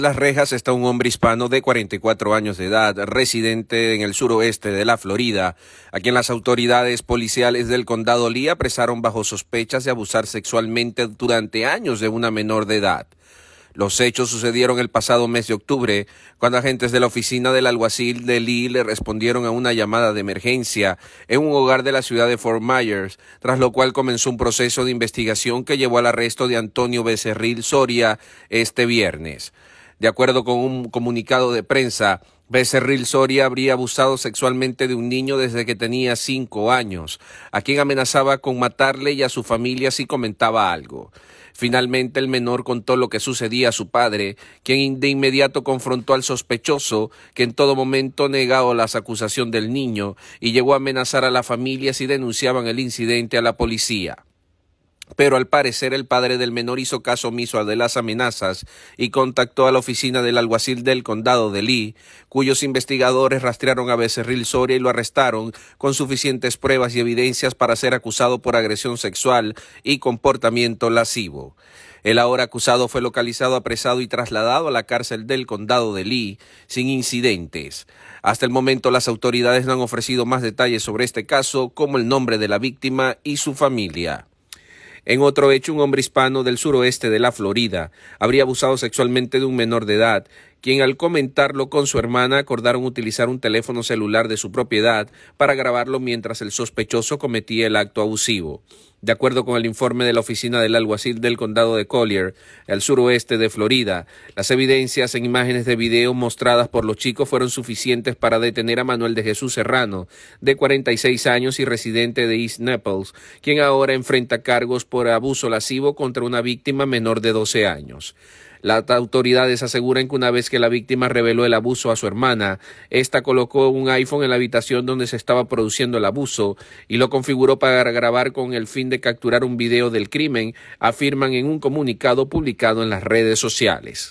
las rejas está un hombre hispano de 44 años de edad, residente en el suroeste de la Florida, a quien las autoridades policiales del condado Lee apresaron bajo sospechas de abusar sexualmente durante años de una menor de edad. Los hechos sucedieron el pasado mes de octubre, cuando agentes de la oficina del alguacil de Lee le respondieron a una llamada de emergencia en un hogar de la ciudad de Fort Myers, tras lo cual comenzó un proceso de investigación que llevó al arresto de Antonio Becerril Soria este viernes. De acuerdo con un comunicado de prensa, Becerril Soria habría abusado sexualmente de un niño desde que tenía cinco años, a quien amenazaba con matarle y a su familia si comentaba algo. Finalmente el menor contó lo que sucedía a su padre, quien de inmediato confrontó al sospechoso, que en todo momento negaba las acusaciones del niño y llegó a amenazar a la familia si denunciaban el incidente a la policía. Pero al parecer el padre del menor hizo caso omiso de las amenazas y contactó a la oficina del alguacil del condado de Lee, cuyos investigadores rastrearon a Becerril Soria y lo arrestaron con suficientes pruebas y evidencias para ser acusado por agresión sexual y comportamiento lascivo. El ahora acusado fue localizado, apresado y trasladado a la cárcel del condado de Lee sin incidentes. Hasta el momento las autoridades no han ofrecido más detalles sobre este caso, como el nombre de la víctima y su familia. En otro hecho, un hombre hispano del suroeste de la Florida habría abusado sexualmente de un menor de edad quien al comentarlo con su hermana acordaron utilizar un teléfono celular de su propiedad para grabarlo mientras el sospechoso cometía el acto abusivo. De acuerdo con el informe de la oficina del alguacil del condado de Collier, al suroeste de Florida, las evidencias en imágenes de video mostradas por los chicos fueron suficientes para detener a Manuel de Jesús Serrano, de 46 años y residente de East Naples, quien ahora enfrenta cargos por abuso lascivo contra una víctima menor de 12 años. Las autoridades aseguran que una vez que la víctima reveló el abuso a su hermana, esta colocó un iPhone en la habitación donde se estaba produciendo el abuso y lo configuró para grabar con el fin de capturar un video del crimen, afirman en un comunicado publicado en las redes sociales.